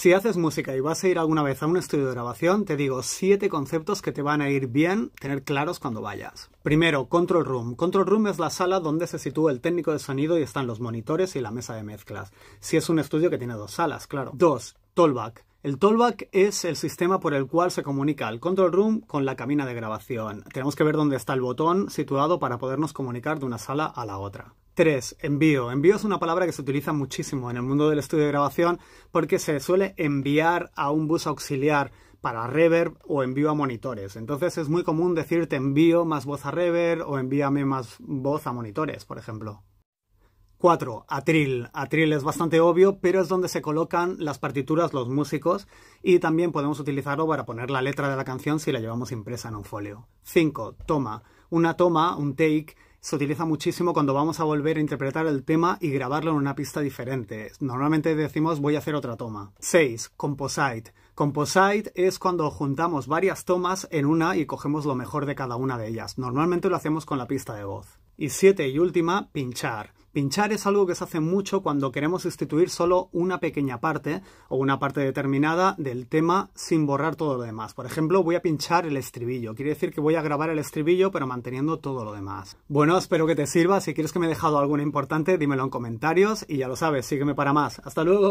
Si haces música y vas a ir alguna vez a un estudio de grabación, te digo siete conceptos que te van a ir bien tener claros cuando vayas. Primero, control room. Control room es la sala donde se sitúa el técnico de sonido y están los monitores y la mesa de mezclas. Si es un estudio que tiene dos salas, claro. Dos, tollback. El tollback es el sistema por el cual se comunica el control room con la cabina de grabación. Tenemos que ver dónde está el botón situado para podernos comunicar de una sala a la otra. 3. Envío. Envío es una palabra que se utiliza muchísimo en el mundo del estudio de grabación porque se suele enviar a un bus auxiliar para reverb o envío a monitores. Entonces es muy común decirte envío más voz a reverb o envíame más voz a monitores, por ejemplo. 4. Atril. Atril es bastante obvio, pero es donde se colocan las partituras los músicos y también podemos utilizarlo para poner la letra de la canción si la llevamos impresa en un folio. 5. Toma. Una toma, un take, se utiliza muchísimo cuando vamos a volver a interpretar el tema y grabarlo en una pista diferente. Normalmente decimos voy a hacer otra toma. 6. Composite. Composite es cuando juntamos varias tomas en una y cogemos lo mejor de cada una de ellas. Normalmente lo hacemos con la pista de voz. Y 7 y última, pinchar. Pinchar es algo que se hace mucho cuando queremos sustituir solo una pequeña parte o una parte determinada del tema sin borrar todo lo demás. Por ejemplo, voy a pinchar el estribillo. Quiere decir que voy a grabar el estribillo pero manteniendo todo lo demás. Bueno, espero que te sirva. Si quieres que me he dejado alguna importante, dímelo en comentarios y ya lo sabes, sígueme para más. Hasta luego.